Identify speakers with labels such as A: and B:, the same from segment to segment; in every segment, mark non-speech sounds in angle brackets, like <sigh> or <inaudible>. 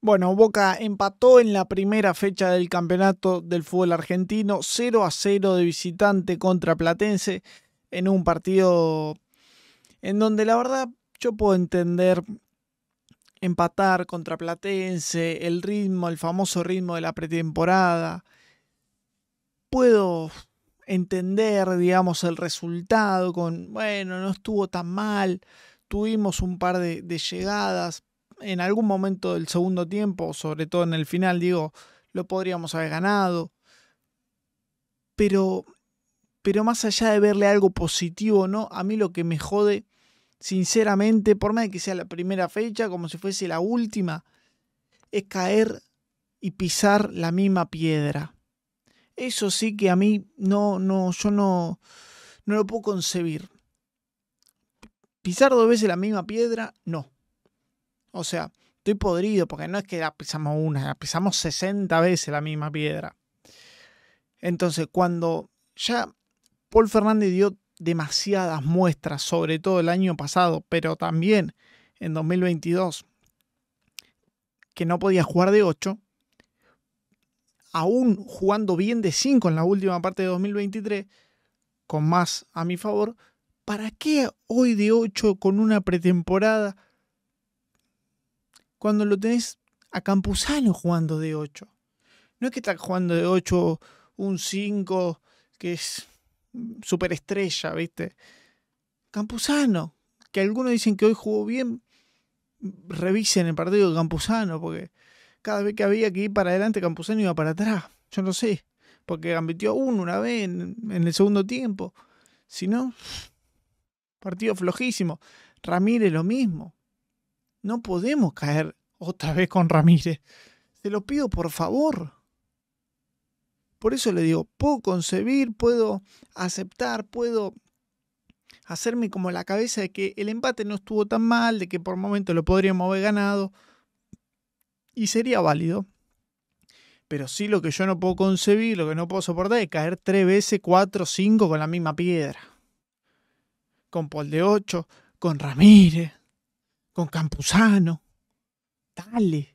A: Bueno, Boca empató en la primera fecha del campeonato del fútbol argentino, 0 a 0 de visitante contra Platense, en un partido en donde la verdad yo puedo entender empatar contra Platense, el ritmo, el famoso ritmo de la pretemporada. Puedo entender, digamos, el resultado con, bueno, no estuvo tan mal, tuvimos un par de, de llegadas, en algún momento del segundo tiempo, sobre todo en el final, digo, lo podríamos haber ganado. Pero, pero más allá de verle algo positivo no, a mí lo que me jode, sinceramente, por más que sea la primera fecha, como si fuese la última, es caer y pisar la misma piedra. Eso sí que a mí no, no, yo no, no lo puedo concebir. Pisar dos veces la misma piedra, no. O sea, estoy podrido porque no es que la pisamos una, la pisamos 60 veces la misma piedra. Entonces, cuando ya Paul Fernández dio demasiadas muestras, sobre todo el año pasado, pero también en 2022, que no podía jugar de 8, aún jugando bien de 5 en la última parte de 2023, con más a mi favor, ¿para qué hoy de 8 con una pretemporada? cuando lo tenés a Campuzano jugando de 8. No es que está jugando de 8 un 5 que es superestrella, ¿viste? Campuzano, que algunos dicen que hoy jugó bien, revisen el partido de Campuzano, porque cada vez que había que ir para adelante, Campuzano iba para atrás. Yo no sé, porque gambitió uno una vez en el segundo tiempo. Si no, partido flojísimo. Ramírez lo mismo. No podemos caer otra vez con Ramírez. Te lo pido por favor. Por eso le digo, puedo concebir, puedo aceptar, puedo hacerme como la cabeza de que el empate no estuvo tan mal, de que por momento lo podríamos haber ganado. Y sería válido. Pero sí lo que yo no puedo concebir, lo que no puedo soportar es caer tres veces, cuatro, cinco con la misma piedra. Con Paul de Ocho, con Ramírez con Campuzano. Dale.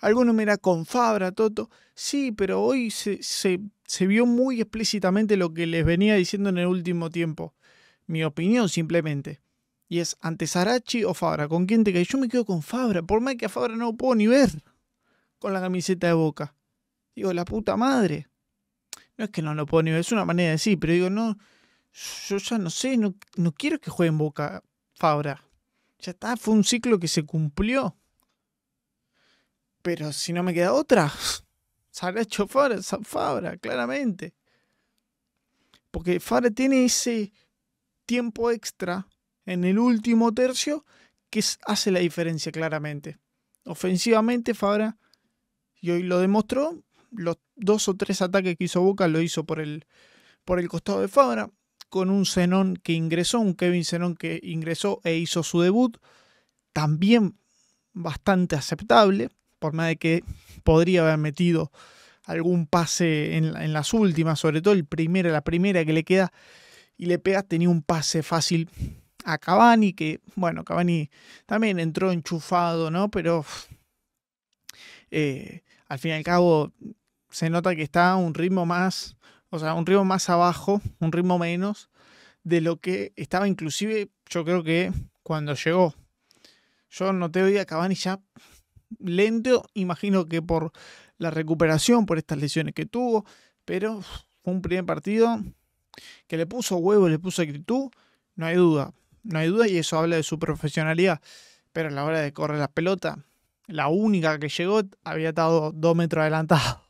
A: me mira con Fabra, Toto. Sí, pero hoy se, vio muy explícitamente lo que les venía diciendo en el último tiempo. Mi opinión, simplemente. Y es ante Sarachi o Fabra. ¿Con quién te caes? Yo me quedo con Fabra. Por más que a Fabra no lo puedo ni ver con la camiseta de boca. Digo, la puta madre. No es que no lo puedo ni ver, es una manera de decir, pero digo, no. Yo ya no sé, no, no quiero que juegue en boca Fabra. Ya está, fue un ciclo que se cumplió. Pero si no me queda otra, hecho <laughs> Fabra, Fabra, claramente. Porque Fabra tiene ese tiempo extra en el último tercio que hace la diferencia claramente. Ofensivamente, Fabra, y hoy lo demostró, los dos o tres ataques que hizo Boca lo hizo por el, por el costado de Fabra con un Zenón que ingresó, un Kevin Zenón que ingresó e hizo su debut, también bastante aceptable, por más de que podría haber metido algún pase en, las últimas, sobre todo el primero, la primera que le queda y le pega, tenía un pase fácil a Cavani, que bueno, Cavani también entró enchufado, ¿no? Pero eh, al fin y al cabo se nota que está a un ritmo más o sea, un ritmo más abajo, un ritmo menos de lo que estaba inclusive, yo creo que cuando llegó. Yo noté hoy a Cavani ya lento, imagino que por la recuperación, por estas lesiones que tuvo, pero fue un primer partido que le puso huevo, le puso actitud, no hay duda, no hay duda y eso habla de su profesionalidad, pero a la hora de correr las pelotas, la única que llegó había estado dos metros adelantado.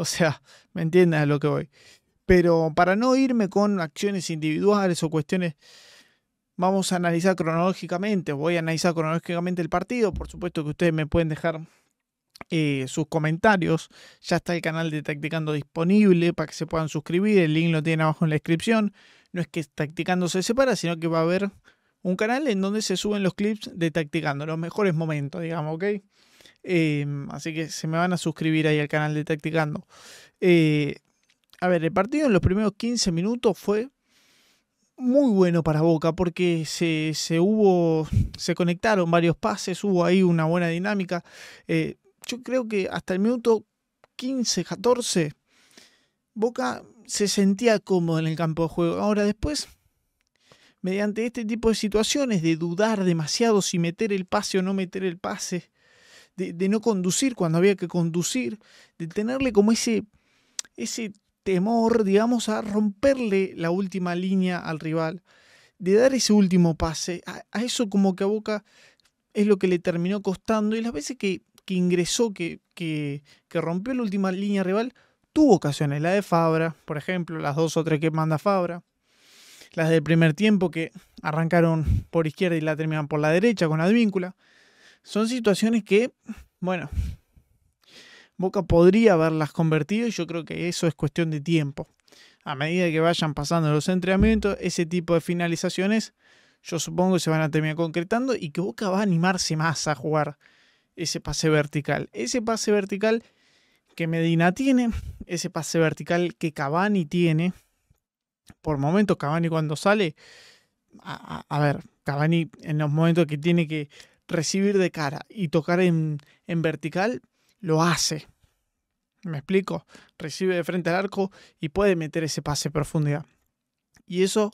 A: O sea, <laughs> ¿me entienden a lo que voy? Pero para no irme con acciones individuales o cuestiones, vamos a analizar cronológicamente. Voy a analizar cronológicamente el partido. Por supuesto que ustedes me pueden dejar eh, sus comentarios. Ya está el canal de Tacticando disponible para que se puedan suscribir. El link lo tienen abajo en la descripción. No es que Tacticando se separa, sino que va a haber un canal en donde se suben los clips de Tacticando, los mejores momentos, digamos, ¿ok? Em, así que se me van a suscribir ahí al canal de Tacticando. Eh, a ver, el partido en los primeros 15 minutos fue muy bueno para Boca porque se, hubo, se conectaron varios pases, hubo ahí una buena dinámica. Eh, yo creo que hasta el minuto 15, 14, Boca se sentía cómodo en el campo de juego. Ahora después, mediante este tipo de situaciones de dudar demasiado si meter el pase o no meter el pase, de, no conducir cuando había que conducir, de tenerle como ese, ese temor, digamos, a romperle la última línea al rival, de dar ese último pase. A, eso como que a Boca es lo que le terminó costando y las veces que, que ingresó, que, que, rompió la última línea rival, tuvo ocasiones, la de Fabra, por ejemplo, las dos o tres que manda Fabra, las del primer tiempo que arrancaron por izquierda y la terminan por la derecha con Advíncula, son situaciones que, bueno, Boca podría haberlas convertido y yo creo que eso es cuestión de tiempo. A medida que vayan pasando los entrenamientos, ese tipo de finalizaciones, yo supongo que se van a terminar concretando y que Boca va a animarse más a jugar ese pase vertical. Ese pase vertical que Medina tiene, ese pase vertical que Cavani tiene. Por momentos, Cavani cuando sale, a, a ver, Cavani en los momentos que tiene que recibir de cara y tocar en, vertical, lo hace. ¿Me explico? Recibe de frente al arco y puede meter ese pase de profundidad. Y eso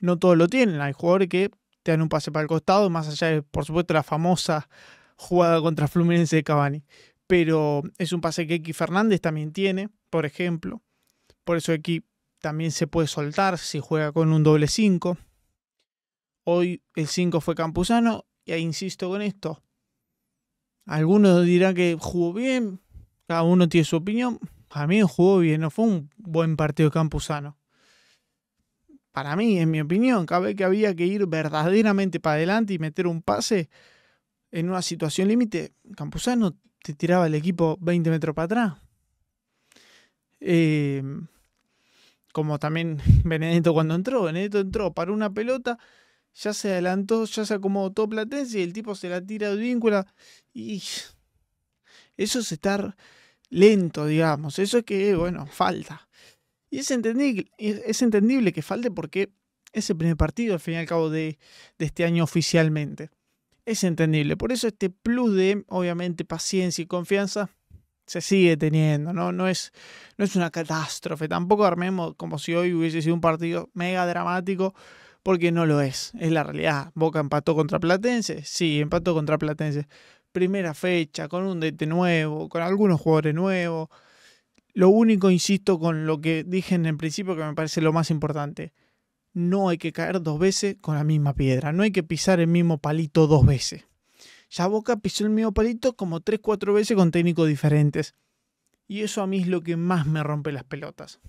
A: no todos lo tienen. Hay jugadores que te dan un pase para el costado, más allá de, por supuesto, la famosa jugada contra Fluminense de Cavani. Pero es un pase que X Fernández también tiene, por ejemplo. Por eso X también se puede soltar si juega con un doble 5. Hoy el 5 fue Campuzano ahí insisto con esto, algunos dirán que jugó bien, cada uno tiene su opinión. A mí jugó bien, no fue un buen partido Campuzano. Para mí, en mi opinión, cada vez que había que ir verdaderamente para adelante y meter un pase en una situación límite, Campuzano te tiraba el equipo 20 metros para atrás. Eh, como también <laughs> Benedetto cuando entró, Benedetto entró para una pelota ya se adelantó, ya se acomodó todo Platense y el tipo se la tira de vínculo Y <sighs> eso es estar lento, digamos. Eso es que, bueno, falta. Y es entendible, es entendible que falte porque es el primer partido, al fin y al cabo, de, este año oficialmente. Es entendible. Por eso este plus de, obviamente, paciencia y confianza se sigue teniendo, ¿no? No es, no es una catástrofe. Tampoco armemos como si hoy hubiese sido un partido mega dramático porque no lo es, es la realidad. Ah, Boca empató contra Platense, sí, empató contra Platense. Primera fecha, con un DT nuevo, con algunos jugadores nuevos. Lo único, insisto, con lo que dije en el principio, que me parece lo más importante, no hay que caer dos veces con la misma piedra, no hay que pisar el mismo palito dos veces. Ya Boca pisó el mismo palito como tres, cuatro veces con técnicos diferentes. Y eso a mí es lo que más me rompe las pelotas.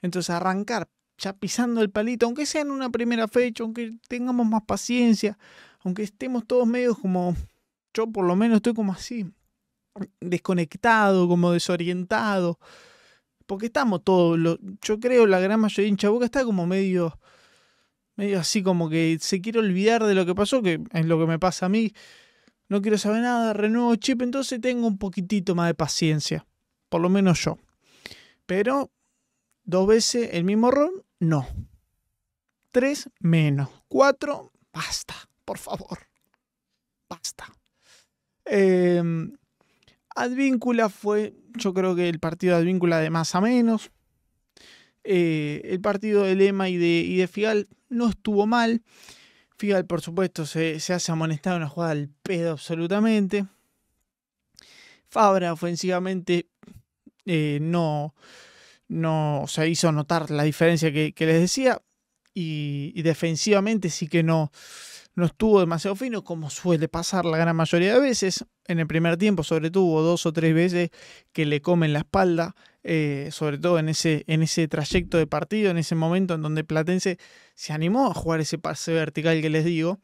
A: Entonces arrancar ya pisando el palito, aunque sea en una primera fecha, aunque tengamos más paciencia, aunque estemos todos medios como, yo por lo menos estoy como así, desconectado, como desorientado, porque estamos todos, yo creo la gran mayoría de Chabuca está como medio, medio así como que se quiere olvidar de lo que pasó, que es lo que me pasa a mí, no quiero saber nada, renuevo chip, entonces tengo un poquitito más de paciencia, por lo menos yo. Pero dos veces el mismo ron, no. Tres, menos. Cuatro, basta, por favor. Basta. Em, Advíncula fue, yo creo que el partido de Advíncula de más a menos. Eh, el partido de Lema y de, y de Figal no estuvo mal. Figal, por supuesto, se, hace amonestado en una jugada al pedo absolutamente. Fabra ofensivamente eh, no, no se hizo notar la diferencia que, les decía y, defensivamente sí que no, no estuvo demasiado fino, como suele pasar la gran mayoría de veces. En el primer tiempo, sobre todo, dos o tres veces que le comen la espalda, eh, sobre todo en ese, en ese trayecto de partido, en ese momento en donde Platense se animó a jugar ese pase vertical que les digo,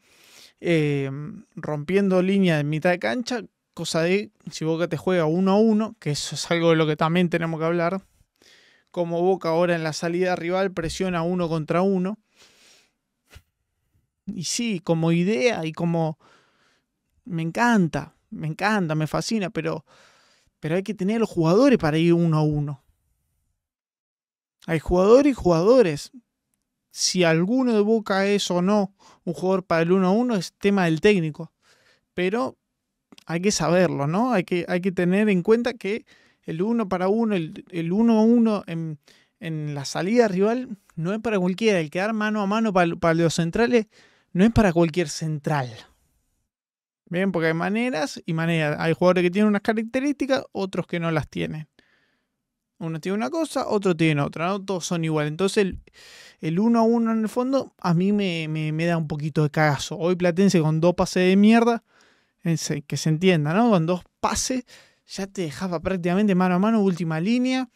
A: eh, rompiendo línea de mitad de cancha, cosa de si Boca te juega uno a uno, que eso es algo de lo que también tenemos que hablar, como Boca ahora en la salida rival presiona uno contra uno. Y sí, como idea y como... Me encanta, me encanta, me fascina, pero, pero hay que tener los jugadores para ir uno a uno. Hay jugadores y jugadores. Si alguno de Boca es o no un jugador para el uno a uno es tema del técnico. Pero hay que saberlo, ¿no? Hay que, hay que tener en cuenta que el uno para uno, el, uno a uno en, la salida rival, no es para cualquiera. El quedar mano a mano para, los centrales no es para cualquier central. Bien, porque hay maneras y maneras. Hay jugadores que tienen unas características, otros que no las tienen. Uno tiene una cosa, otro tiene otra, todos son iguales. Entonces, el, el uno a uno en el fondo a mí me, me, me, da un poquito de cagazo. Hoy Platense con dos pases de mierda, que se entienda, ¿no? Con dos pases ya te dejaba prácticamente mano a mano, última línea.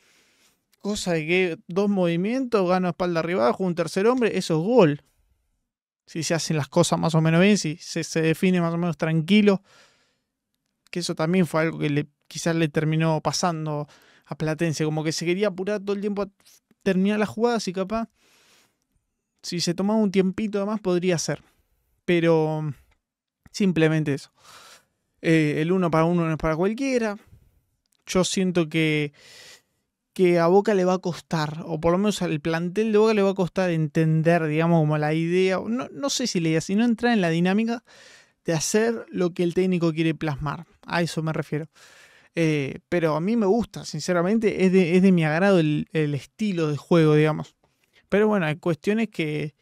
A: Cosa de que dos movimientos, gano espalda arriba, juego un tercer hombre, eso es gol. Si se hacen las cosas más o menos bien, si se, define más o menos tranquilo. Que eso también fue algo que quizás le terminó pasando a Platense, como que se quería apurar todo el tiempo a terminar las jugadas y capaz, si se tomaba un tiempito más, podría ser. Pero simplemente eso. Eh, el uno para uno no es para cualquiera. Yo siento que, que a Boca le va a costar, o por lo menos al plantel de Boca le va a costar entender, digamos, como la idea, no, no sé si la idea, sino entrar en la dinámica de hacer lo que el técnico quiere plasmar. A eso me refiero. Eh, pero a mí me gusta, sinceramente, es de, mi agrado el, el, estilo de juego, digamos. Pero bueno, hay cuestiones que,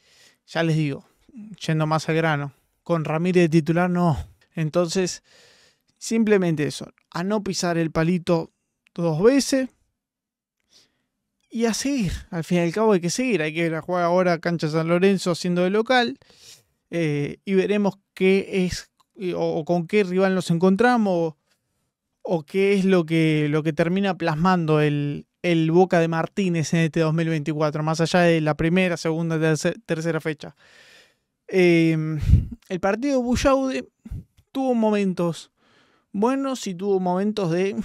A: ya les digo, yendo más al grano, con Ramírez de titular no, entonces, simplemente eso, a no pisar el palito dos veces y a seguir. Al fin y al cabo hay que seguir, hay que ir a jugar ahora a Cancha San Lorenzo siendo de local eh, y veremos qué es eh, o, con qué rival nos encontramos o, qué es lo que, lo que termina plasmando el, Boca de Martínez en este 2024, más allá de la primera, segunda, tercera fecha. Eh, el partido Buyaude tuvo momentos buenos y tuvo momentos de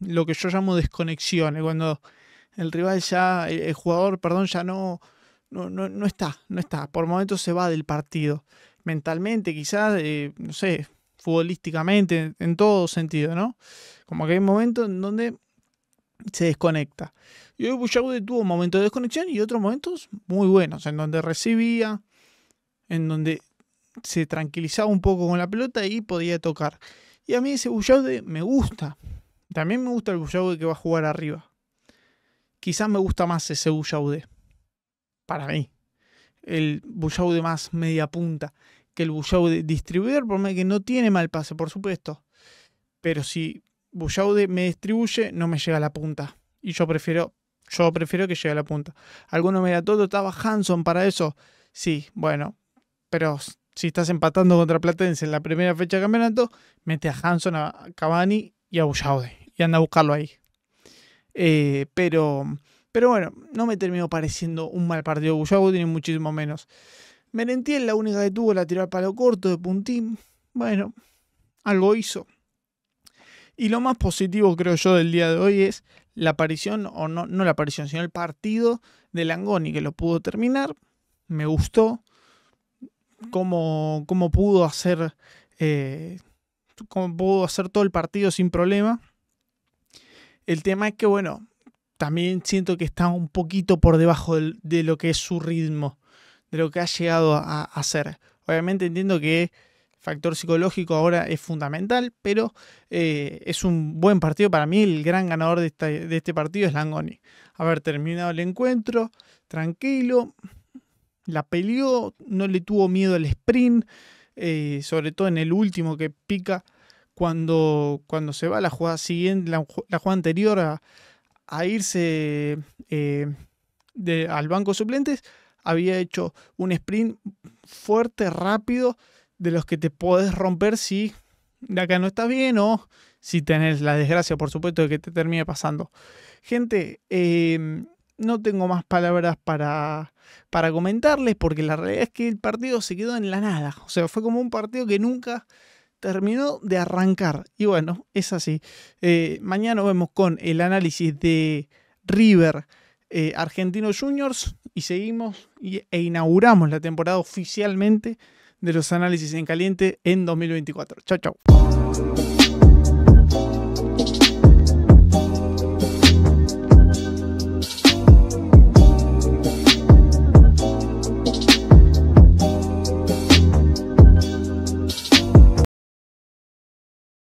A: lo que yo llamo desconexión, eh, cuando el rival ya, el, jugador, perdón, ya no, no, está, no está, por momentos se va del partido, mentalmente quizás, eh, no sé, futbolísticamente, en, todo sentido, ¿no? Como que hay momentos en donde se desconecta. Y hoy tuvo momentos de desconexión y otros momentos muy buenos, en donde recibía, en donde se tranquilizaba un poco con la pelota y podía tocar. Y a mí ese Bullaude me gusta. También me gusta el Bullaude que va a jugar arriba. Quizás me gusta más ese Bullaude. Para mí. El Bullaude más media punta que el Bullaude distribuidor, por mí que no tiene mal pase, por supuesto. Pero si de me distribuye, no me llega a la punta. Y yo prefiero, yo prefiero que llegue a la punta. Alguno me da todo estaba Hanson para eso. Sí, bueno, pero si estás empatando contra Platense en la primera fecha de campeonato, mete a Hanson, a Cavani y a Ullaude y anda a buscarlo ahí. Eh, pero, pero bueno, no me terminó pareciendo un mal partido. Ullaude tiene muchísimo menos. Merentiel, la única que tuvo, la tirar palo corto de puntín. Bueno, algo hizo. Y lo más positivo, creo yo, del día de hoy es la aparición, o no, no la aparición, sino el partido de Langoni, que lo pudo terminar. Me gustó cómo, cómo pudo hacer. Eh, cómo pudo hacer todo el partido sin problema. El tema es que, bueno, también siento que está un poquito por debajo de, lo que es su ritmo, de lo que ha llegado a, hacer Obviamente entiendo que El factor psicológico ahora es fundamental, pero eh, es un buen partido. Para mí, el gran ganador de, de este partido es Langoni. Haber terminado el encuentro, tranquilo, la peleó, no le tuvo miedo al sprint, eh, sobre todo en el último que pica cuando, cuando se va la jugada siguiente, la, anterior a, irse eh, al banco suplentes, había hecho un sprint fuerte, rápido, de los que te podés romper si la acá no estás bien o si tenés la desgracia, por supuesto, de que te termine pasando. Gente, eh, no tengo más palabras para, para comentarles porque la realidad es que el partido se quedó en la nada. O sea, fue como un partido que nunca terminó de arrancar. Y bueno, es así. Eh, mañana nos vemos con el análisis de River eh, Argentino Juniors y seguimos e inauguramos la temporada oficialmente de los análisis en caliente en 2024. Chao, chao.